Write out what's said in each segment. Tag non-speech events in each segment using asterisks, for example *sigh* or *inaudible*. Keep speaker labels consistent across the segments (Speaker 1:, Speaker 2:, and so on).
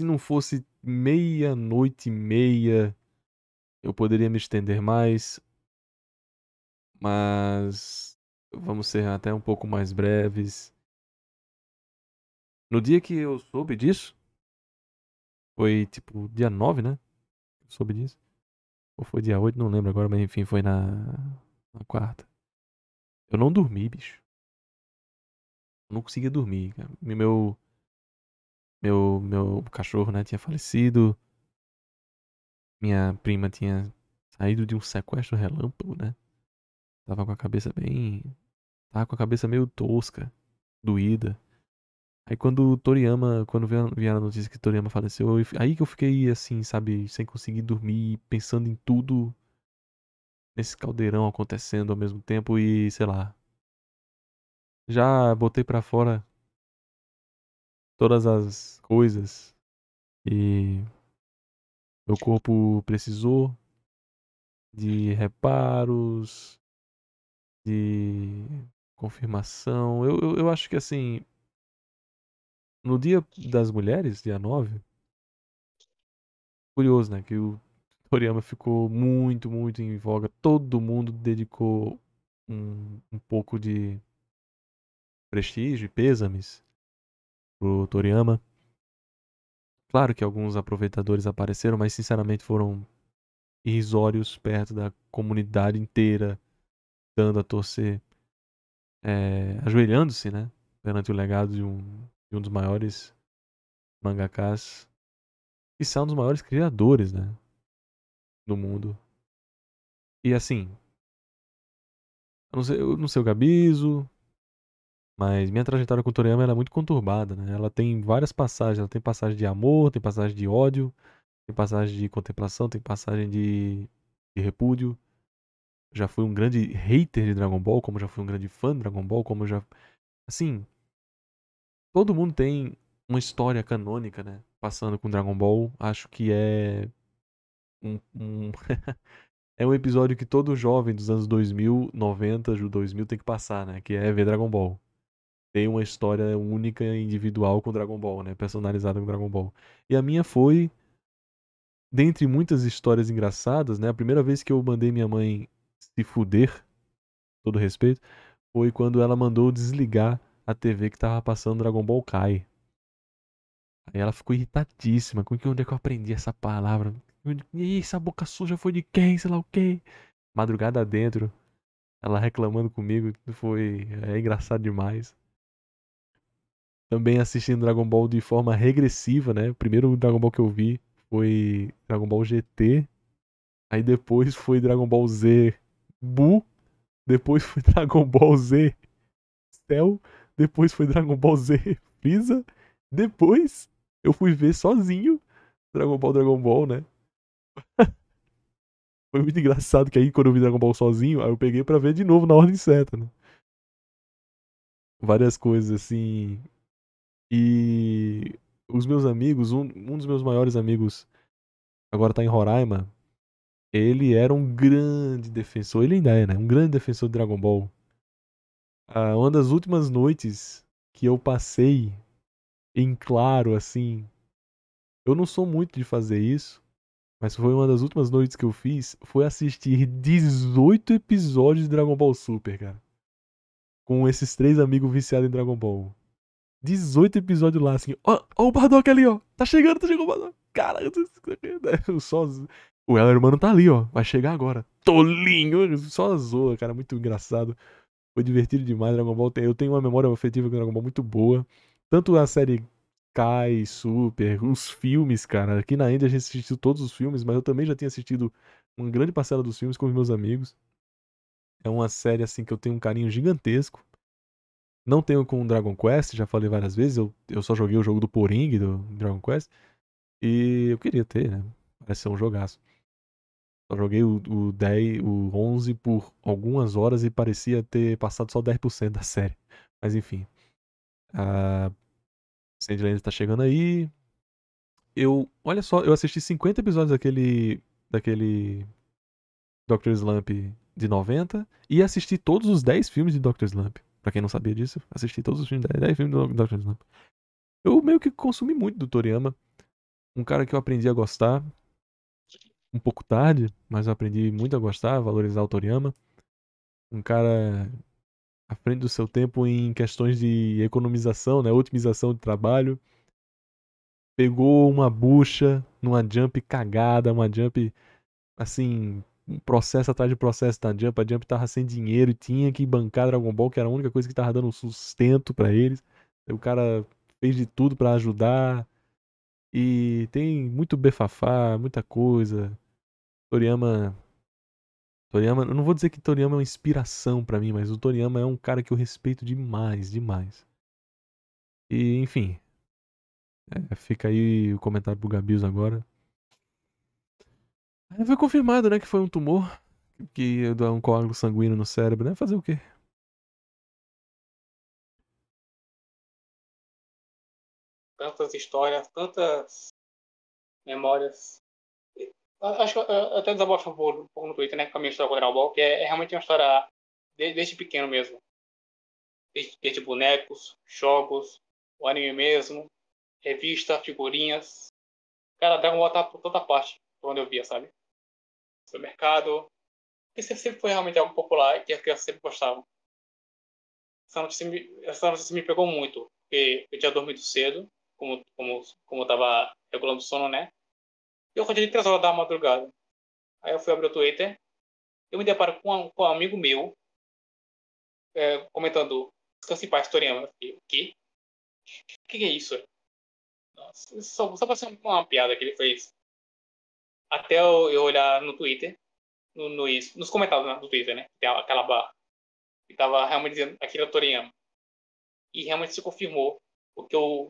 Speaker 1: se não fosse meia-noite e meia, eu poderia me estender mais. Mas vamos ser até um pouco mais breves. No dia que eu soube disso, foi tipo dia 9, né? Eu soube disso. Ou foi dia 8, não lembro agora, mas enfim, foi na, na quarta. Eu não dormi, bicho. Eu não conseguia dormir, cara. Meu meu, meu cachorro, né, tinha falecido. Minha prima tinha saído de um sequestro relâmpago, né? Tava com a cabeça bem. Tava com a cabeça meio tosca, doída. Aí quando o Toriyama, quando vieram a notícia que o Toriyama faleceu, eu, aí que eu fiquei assim, sabe, sem conseguir dormir, pensando em tudo nesse caldeirão acontecendo ao mesmo tempo e, sei lá. Já botei para fora todas as coisas e meu corpo precisou de reparos, de confirmação. Eu, eu, eu, acho que assim, no dia das mulheres, dia 9, curioso, né? Que o Toriyama ficou muito, muito em voga. Todo mundo dedicou um, um pouco de prestígio e pêsames pro Toriyama. Claro que alguns aproveitadores apareceram, mas sinceramente foram irrisórios perto da comunidade inteira, dando a torcer, é, ajoelhando-se, né? Perante o legado de um, de um dos maiores mangakas e são um dos maiores criadores, né? Do mundo. E assim. Eu não
Speaker 2: sei, eu não sei o Gabizo,
Speaker 1: mas minha trajetória com o Toriyama era é muito conturbada, né? Ela tem várias passagens, ela tem passagem de amor, tem passagem de ódio, tem passagem de contemplação, tem passagem de, de repúdio. Já fui um grande hater de Dragon Ball, como já fui um grande fã de Dragon Ball, como já assim, todo mundo tem uma história canônica, né? Passando com Dragon Ball, acho que é um, um... *laughs* é um episódio que todo jovem dos anos 2000, 90, 2000 tem que passar, né? Que é ver Dragon Ball tem uma história única e individual com Dragon Ball, né? Personalizada com Dragon Ball. E a minha foi, dentre muitas histórias engraçadas, né? A primeira vez que eu mandei minha mãe se fuder, todo respeito, foi quando ela mandou desligar a TV que tava passando Dragon Ball Kai. Aí ela ficou irritadíssima. Com que onde é que eu aprendi essa palavra? E essa boca suja foi de quem? Sei lá o quê. Madrugada dentro. Ela reclamando comigo. Foi é engraçado demais também assistindo Dragon Ball de forma regressiva, né? O primeiro Dragon Ball que eu vi foi Dragon Ball GT, aí depois foi Dragon Ball Z Bu, depois foi *laughs* Dragon Ball Z Cell, depois foi Dragon Ball Z Freeza, depois eu fui ver sozinho Dragon Ball Dragon Ball, né? *laughs* foi muito engraçado que aí quando eu vi Dragon Ball sozinho, aí eu peguei para ver de novo na ordem certa, né? Várias coisas assim e os meus amigos, um, um dos meus maiores amigos, agora tá em Roraima, ele era um grande defensor, ele ainda é, né? Um grande defensor de Dragon Ball. Ah, uma das últimas noites que eu passei em claro, assim. Eu não sou muito de fazer isso, mas foi uma das últimas noites que eu fiz. Foi assistir 18 episódios de Dragon Ball Super, cara. Com esses três amigos viciados em Dragon Ball. 18 episódios lá, assim. Ó, ó o Bardock ali, ó. Tá chegando, tá chegando o Bardock. Cara, *laughs* só. O Eller, mano, tá ali, ó. Vai chegar agora. Tolinho. Só zoa, cara. Muito engraçado. Foi divertido demais. Dragon Ball. Eu tenho uma memória afetiva com Dragon Ball muito boa. Tanto a série Kai, Super, os filmes, cara. Aqui na Índia a gente assistiu todos os filmes, mas eu também já tinha assistido uma grande parcela dos filmes com os meus amigos. É uma série, assim, que eu tenho um carinho gigantesco. Não tenho com Dragon Quest, já falei várias vezes, eu, eu só joguei o jogo do Poring do Dragon Quest. E eu queria ter, né? Parece ser um jogaço. Só joguei o, o 10, o 11 por algumas horas e parecia ter passado só 10% da série. Mas enfim. A Sandland tá chegando aí. Eu, olha só, eu assisti 50 episódios daquele daquele Doctor Slump de 90 e assisti todos os 10 filmes de Doctor Slump. Pra quem não sabia disso, assisti todos os filmes, 10 filmes do Slump. Né? Eu meio que consumi muito do Toriyama. Um cara que eu aprendi a gostar. Um pouco tarde, mas eu aprendi muito a gostar, a valorizar o Toriyama. Um cara à frente do seu tempo em questões de economização, né? Otimização de trabalho. Pegou uma bucha numa jump cagada, uma jump assim, processo atrás de processo da tá? Jump. A Jump tava sem dinheiro e tinha que bancar Dragon Ball, que era a única coisa que tava dando sustento para eles. O cara fez de tudo para ajudar. E tem muito befafá, muita coisa. Toriyama. Toriyama, eu não vou dizer que Toriyama é uma inspiração para mim, mas o Toriyama é um cara que eu respeito demais, demais. E, enfim. É, fica aí o comentário pro Gabius agora. Aí foi confirmado, né, que
Speaker 2: foi um tumor que dá um coágulo sanguíneo no cérebro, né? Fazer o quê? Tantas histórias, tantas memórias. Acho que eu, até desabafo um
Speaker 3: pouco, um pouco no Twitter, né, com a minha história com o Dragon Ball, que é, é realmente uma história desde, desde pequeno mesmo. Desde, desde bonecos, jogos, o anime mesmo, revista, figurinhas. Cara, Dragon Ball tá por toda parte, por onde eu via, sabe? supermercado. Que sempre foi realmente algo popular que as crianças sempre gostavam. Essa notícia me, essa notícia me pegou muito, porque eu tinha dormido cedo, como, como, como eu estava regulando o sono, né? E eu acordei três horas da madrugada. Aí eu fui abrir o Twitter, eu me deparo com, um, com um amigo meu é, comentando Descanse em paz, Toriyama. Eu fiquei, o quê? O que, que é isso? Nossa, só, só pra ser uma piada que ele fez até eu olhar no Twitter, no, no nos comentários né, do Twitter, né? Aquela barra. E tava realmente dizendo Akira
Speaker 2: Toriyama. E realmente se confirmou o que eu,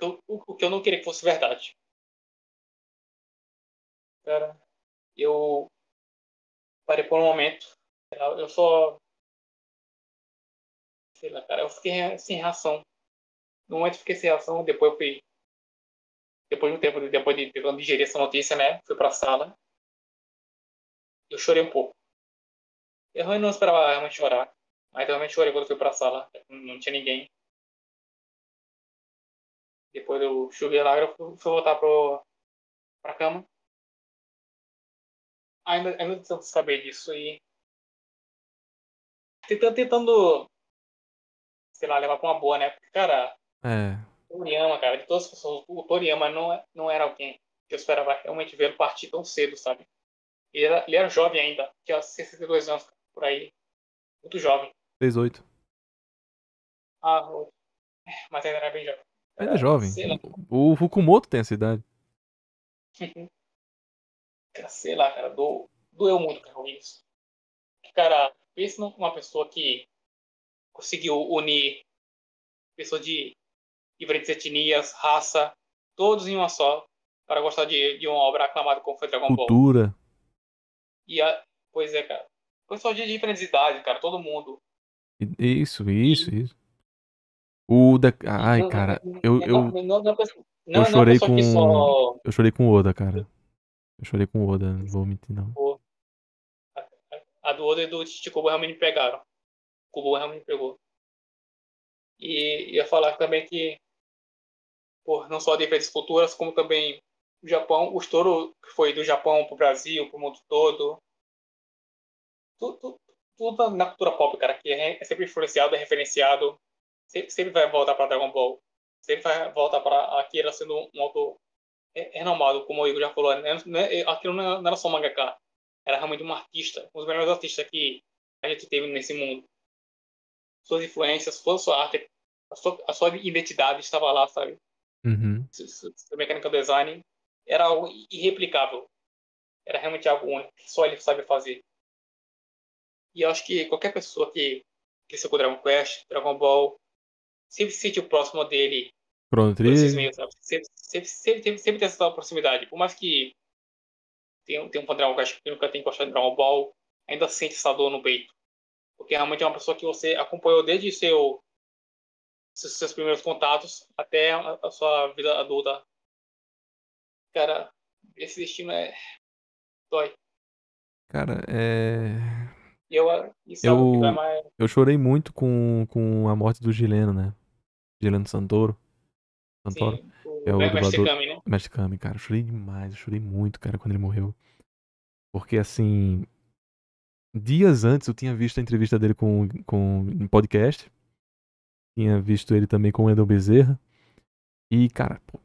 Speaker 2: o, o que eu não queria que fosse verdade. Cara, eu parei por um momento. Eu só. Sei lá, cara, eu fiquei sem reação. No momento eu fiquei sem reação, depois eu fui depois de um tempo, depois de eu digerir essa notícia, né? Fui pra sala. Eu chorei um pouco. Eu não esperava realmente chorar. Mas realmente chorei quando fui pra sala. Não tinha ninguém. Depois eu chuguei a lágrima, fui, fui voltar pro, pra cama. Ainda, ainda tento saber disso e. Tentando, tentando sei lá, levar pra uma boa, né? Porque, cara. É. Toriyama, cara, de todas as pessoas, o
Speaker 3: Toriyama não, é, não era alguém que eu esperava realmente vê-lo partir tão cedo, sabe? Ele era, ele era jovem ainda, tinha 62 anos, por aí. Muito jovem.
Speaker 1: 18.
Speaker 2: Ah, mas ainda era bem jovem. Ainda é jovem.
Speaker 1: O, o Fukumoto tem essa idade.
Speaker 2: *laughs* sei lá, cara, do, doeu muito, cara, isso. Cara, pensa numa pessoa que
Speaker 3: conseguiu unir pessoa de diferentes etnias, raça, todos em uma só, para gostar de, de uma obra aclamada como foi Dragon Cultura. Ball. Cultura. E a, pois é, cara. Pessoal de diferentes idades, cara, todo mundo.
Speaker 1: Isso, isso, isso. O da... Ai, cara, eu, eu, eu chorei com eu chorei com Oda, cara. Eu chorei com Oda, não vou mentir não.
Speaker 2: A do Oda e do Chichicobo realmente pegaram. O Kubo realmente pegou. E ia falar também que por não só diferentes
Speaker 3: culturas, como também o Japão, o estouro que foi do Japão para o Brasil, para o mundo todo. Tudo, tudo, tudo, na cultura pop, cara, que é, é sempre influenciado, é referenciado, sempre, sempre vai voltar para Dragon Ball, sempre vai voltar para Akira sendo um autor renomado, como o Igor já falou. aquilo né? é, é, Akira não era só mangaka, era realmente um artista, um dos melhores artistas que a gente teve nesse mundo. Suas influências, sua, sua arte, a sua, a sua identidade estava lá, sabe? Uhum. O design era algo irreplicável. Era realmente algo único, que só ele sabe fazer. E eu acho que qualquer pessoa que cresceu com Dragon Quest, Dragon Ball, sempre se sentiu próximo dele. Pronto, esses meios, sabe? Sempre, sempre, sempre, sempre, sempre tem essa proximidade. Por mais que tenha, tenha um fã de Dragon Quest que nunca tenha gostado de Dragon Ball, ainda sente essa dor no peito. Porque realmente é uma pessoa que você acompanhou desde
Speaker 2: seu seus, seus primeiros contatos até a, a, sua vida adulta. Cara, esse destino é. dói. Cara, é. Eu, é eu, é mais... eu chorei muito com,
Speaker 1: com a morte do Gileno, né? Gileno Santoro. Santoro? Sim, o... é o dublador Mexicami, né? Mexicami, cara. Eu chorei demais, eu chorei muito, cara, quando ele morreu. Porque, assim, dias antes eu tinha visto a entrevista dele com, com podcast tinha visto ele também com o Endon Bezerra. E, cara, pô,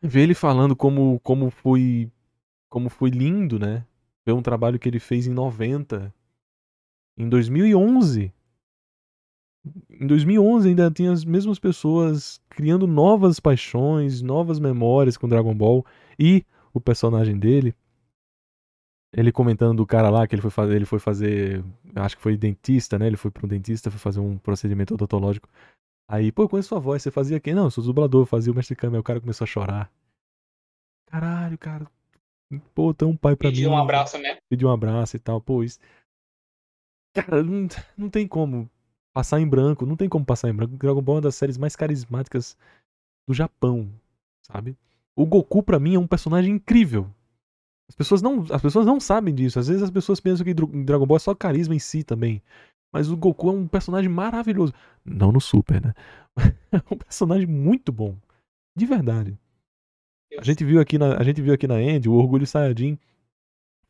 Speaker 1: ver ele falando como, como foi como foi lindo, né? Ver um trabalho que ele fez em 90, em 2011. Em 2011 ainda tinha as mesmas pessoas criando novas paixões, novas memórias com Dragon Ball e o personagem dele ele comentando do cara lá que ele foi fazer, ele foi fazer, acho que foi dentista, né? Ele foi para um dentista, foi fazer um procedimento odontológico. Aí, pô, conheço sua voz, você fazia quem? Não, eu sou dublador, fazia o mestre câmera. Aí o cara começou a chorar. Caralho, cara. Pô, tão um pai pra mim. Pediu um abraço, né? Pediu um abraço e tal. Pô, isso. Cara, não, não tem como passar em branco. Não tem como passar em branco. Dragon Ball é uma das séries mais carismáticas do Japão, sabe? O Goku, pra mim, é um personagem incrível. As pessoas não, as pessoas não sabem disso. Às vezes as pessoas pensam que Dragon Ball é só carisma em si também. Mas o Goku é um personagem maravilhoso. Não no Super, né? É *laughs* um personagem muito bom. De verdade. A gente viu aqui na, a gente viu aqui na End o Orgulho Saiyajin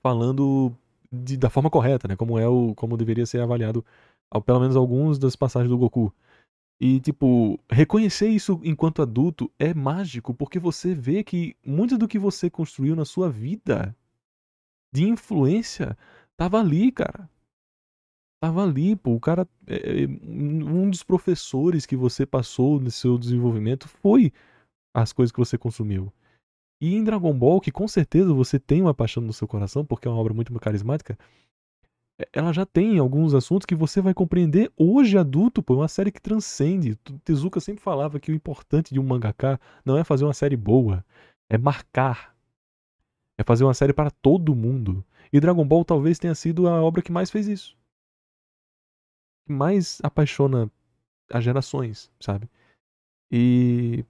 Speaker 1: falando de, da forma correta, né? Como é o como deveria ser avaliado, ao, pelo menos alguns das passagens do Goku. E, tipo, reconhecer isso enquanto adulto é mágico, porque você vê que muito do que você construiu na sua vida de influência tava ali, cara. Tava ali, pô. O cara. É, é, um dos professores que você passou no seu desenvolvimento foi as coisas que você consumiu. E em Dragon Ball, que com certeza você tem uma paixão no seu coração, porque é uma obra muito carismática, é, ela já tem alguns assuntos que você vai compreender hoje adulto, pô, é uma série que transcende. Tezuka sempre falava que o importante de um mangaka não é fazer uma série boa, é marcar. É fazer uma série para todo mundo. E Dragon Ball talvez tenha sido a obra que mais fez isso. Que mais apaixona as gerações, sabe? E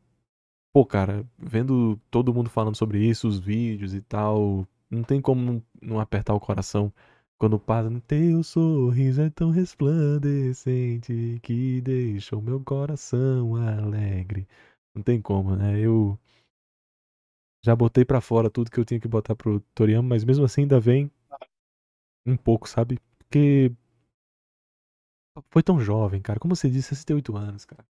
Speaker 1: pô, cara, vendo todo mundo falando sobre isso, os vídeos e tal, não tem como não apertar o coração. Quando passa no teu sorriso é tão resplandecente que deixa o meu coração alegre. Não tem como, né? Eu já botei para fora tudo que eu tinha que botar pro Toriyama, mas mesmo assim ainda vem um pouco, sabe? Porque foi tão jovem, cara. Como você disse, 68 anos, cara.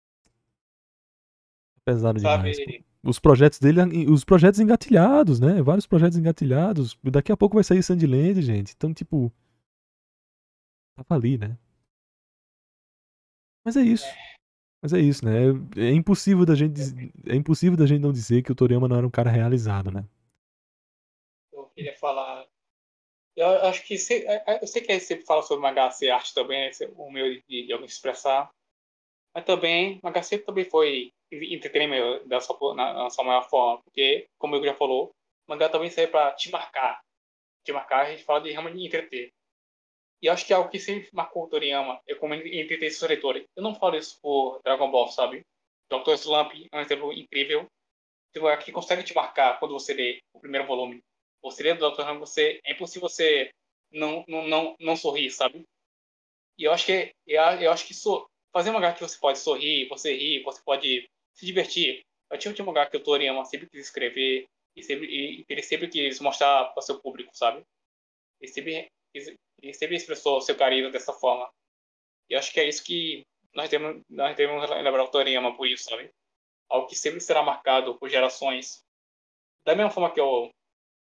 Speaker 1: Pesado sabe, demais os projetos dele, os projetos engatilhados, né? Vários projetos engatilhados. Daqui a pouco vai sair Sandland, gente. Então, tipo. Tava ali, né? Mas é isso. Mas é isso, né? É, é impossível da gente é impossível da gente não dizer que o Toriyama não era um cara realizado, né?
Speaker 3: Eu queria falar eu acho que se, é, é, eu sei que a gente sempre fala sobre mangá ser arte também, é o meu de, eu me expressar mas também o HC também foi entretenimento da sua, na, na, sua maior forma, porque, como eu já falou, o mangá também serve para te marcar. Te marcar, a gente fala de realmente de entreter. E acho que é algo que sempre marcou o Toriyama é como entreter seus leitores. Eu não falo isso por Dragon Ball, sabe? Dr. Slump é um exemplo incrível tipo, é que consegue te marcar quando você lê o primeiro volume. Você lê do Dr. Slump, você, é impossível você não, não, não, não sorrir, sabe? E eu acho que, eu, eu acho que isso fazer um mangá que você pode sorrir, você rir, você pode se divertir. Eu tinha um lugar mangá que o Toriyama sempre quis escrever e, sempre, e ele sempre quis mostrar para seu público, sabe? Ele sempre, ele sempre expressou seu carinho dessa forma. E acho que é isso que nós devemos, nós devemos lembrar o Toriyama por isso, sabe? Algo que sempre será marcado por gerações. Da mesma forma que eu,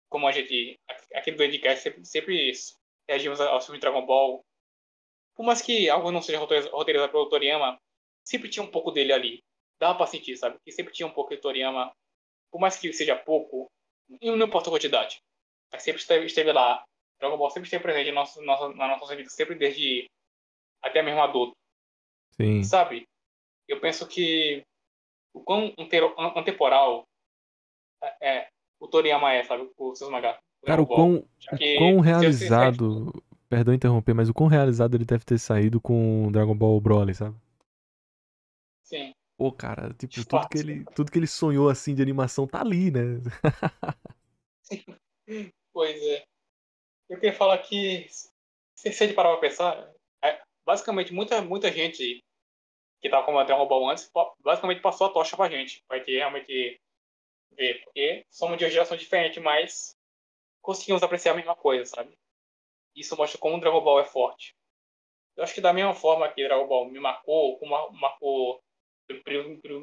Speaker 3: como a gente, aqui no Endcast, sempre, sempre reagimos ao filme Dragon Ball, por mais que algo não seja roteirizado pelo Toriyama, sempre tinha um pouco dele ali. Dava pra sentir, sabe? Que sempre tinha um pouco de Toriyama. Por mais que seja pouco, não importa a quantidade. Mas sempre esteve, esteve lá. Dragon Ball sempre esteve presente na nossa, na nossa vida, sempre desde até mesmo adulto. Sim. Sabe? Eu penso que o quão antemporal é, é, o Toriyama é, sabe? Com seus mangás. Cara, o quão, o quão realizado
Speaker 1: Perdão interromper, mas o quão realizado ele deve ter saído com Dragon Ball Broly, sabe? Sim. Pô, cara, tipo, tudo que, ele, tudo que ele sonhou assim de animação tá ali, né? *laughs*
Speaker 3: pois é. Eu queria falar que, se de parar pra pensar, é, basicamente muita, muita gente que tava o Dragon Ball antes, basicamente passou a tocha pra gente, pra ter realmente ver, porque somos de uma geração diferente, mas conseguimos apreciar a mesma coisa, sabe? Isso mostra como o Dragon Ball é forte. Eu acho que da mesma forma que Dragon Ball me marcou, como marcou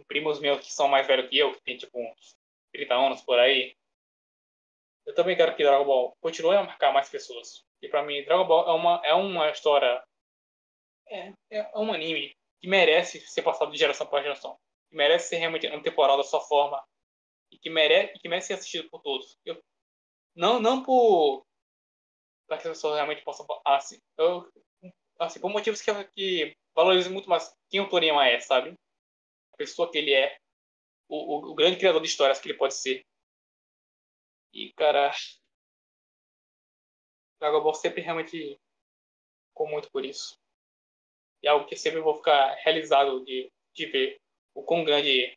Speaker 3: primos meus que são mais velhos que eu, que tem tipo uns 30 anos por aí, eu também quero que Dragon Ball continue a marcar mais pessoas. E para mim, Dragon Ball é uma, é uma história.
Speaker 2: É, é
Speaker 3: um anime que merece ser passado de geração para geração. Que merece ser realmente temporal da sua forma. E que merece, que merece ser assistido por todos. Eu, não, não por para que as pessoas realmente possam. Ah, assim, eu, assim por motivos que, que valorizo muito mais quem o Toriyama é, sabe? A pessoa que ele é.
Speaker 2: O, o, o grande criador de histórias que ele pode ser. E, cara. Dragon Ball sempre realmente ficou muito por isso. E é algo que sempre vou ficar realizado de, de ver o quão grande ele,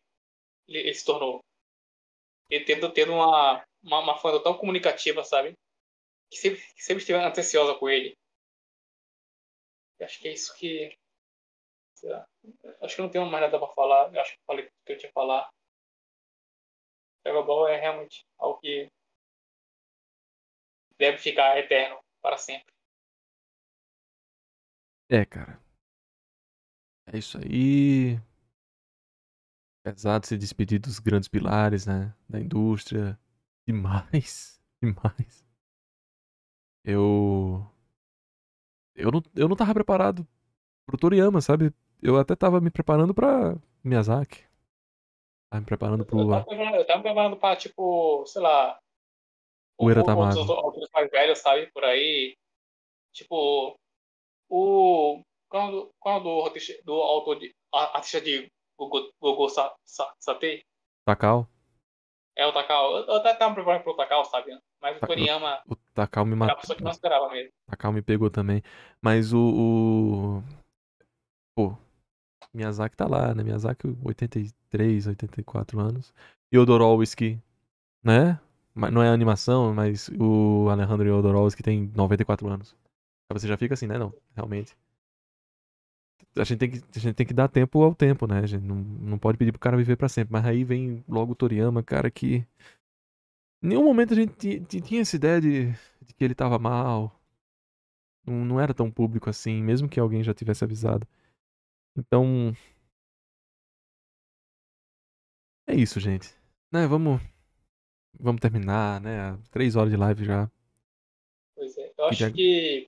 Speaker 2: ele se tornou. Ele tendo, tendo uma, uma, uma fã tão comunicativa, sabe? que sempre, que sempre esteve atenciosa com ele. Eu acho que é isso que. Sei lá. Acho que não tenho mais nada pra falar. Eu acho que falei o que eu tinha pra falar. Dragon Ball é realmente algo que deve ficar eterno para sempre. É, cara. É isso aí.
Speaker 1: Pesado se despedir dos grandes pilares, né? Da indústria. Demais. *laughs* Demais. Eu. Eu não, eu não tava preparado pro Toriyama, sabe? Eu até tava me preparando pra Miyazaki. Tava me preparando pro. Eu tava,
Speaker 3: eu tava me preparando pra, tipo, sei lá. O Era Tamago. Os autores mais velhos, sabe? Por aí. Tipo. O. Quando, quando o do autor de, artista de Gogo, Gogo Sa, Sa, Satei. Takao? É, o Takao. Eu, eu até tava me preparando pro Takao, sabe? Mas o tá, Toriyama. O, o Takao me matou. que não esperava mesmo.
Speaker 1: O Takao me pegou também. Mas o. o... Pô. Miyazaki tá lá, né? Miyazaki, 83, 84 anos. E Odorowski, né? Não é animação, mas o Alejandro Odorowski tem 94 anos. Você já fica assim, né? Não, realmente. A gente tem que, a gente tem que dar tempo ao tempo, né? A gente não, não pode pedir pro cara viver para sempre. Mas aí vem logo o Toriyama, cara que. Em nenhum momento a gente tinha essa ideia de, de que ele estava mal. Não, não era tão público assim, mesmo que alguém já tivesse avisado. Então. É isso, gente. Né, vamos. Vamos terminar, né? Três horas de live já.
Speaker 2: Pois é. Eu acho já... que.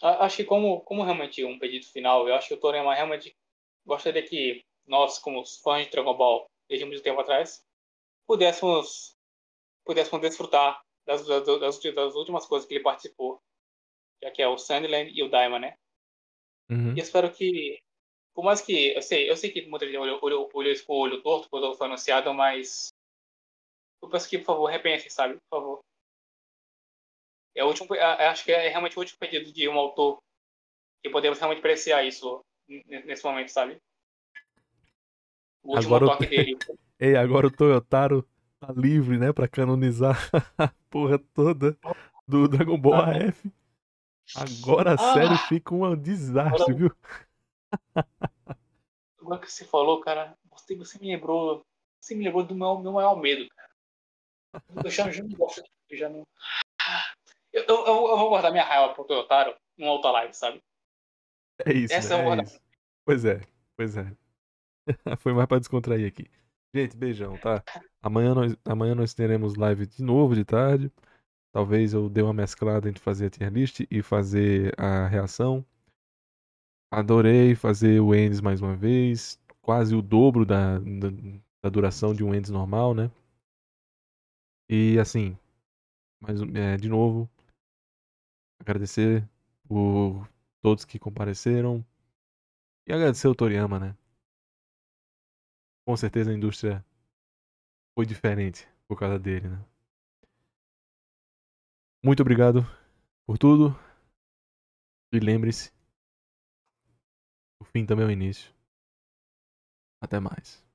Speaker 2: Acho que como,
Speaker 3: como realmente um pedido final, eu acho que o Torema realmente gostaria que nós, como fãs de Dragon Ball, desde muito tempo atrás, pudéssemos pudéssemos desfrutar das, das, das, últimas coisas que ele participou, já que é o Sandland e o Diamond, né? Uhum. E espero que, por mais que, eu sei, eu sei que muita gente olhou, olhou, olhou isso com o olho torto quando foi anunciado, mas eu peço que, por favor, repense, sabe? Por favor. É o último, é, é, acho que é realmente o último pedido de um autor que podemos realmente apreciar isso nesse momento, sabe? O último agora toque o... dele. *laughs*
Speaker 1: Ei, agora o Toyotaro tá livre, né, pra canonizar *laughs* a porra toda do Dragon Ball ah. AF. Agora a ah. fica um desastre, Agora... viu? *laughs*
Speaker 3: Agora que você falou, cara, você, você me lembrou. Você me lembrou do meu, meu maior medo, cara. Eu já, já não gosto, eu Eu, eu, eu vou guardar minha raiva pro Toyotaro numa outra live, sabe? É isso. Essa né? é, guardar... isso.
Speaker 1: Pois é, pois é. *laughs* Foi mais pra descontrair aqui. Gente, beijão, tá? Amanhã nós, amanhã nós teremos live de novo de tarde. Talvez eu dê uma mesclada entre fazer a tier list e fazer a reação. Adorei fazer o Ends mais uma vez. Quase o dobro da, da, da duração de um Ends normal, né? E assim, mais é, de novo, agradecer por todos que compareceram. E agradecer o Toriyama, né? Com certeza a indústria foi diferente por causa dele, né?
Speaker 2: Muito obrigado por tudo. E lembre-se, o fim também é o início. Até mais.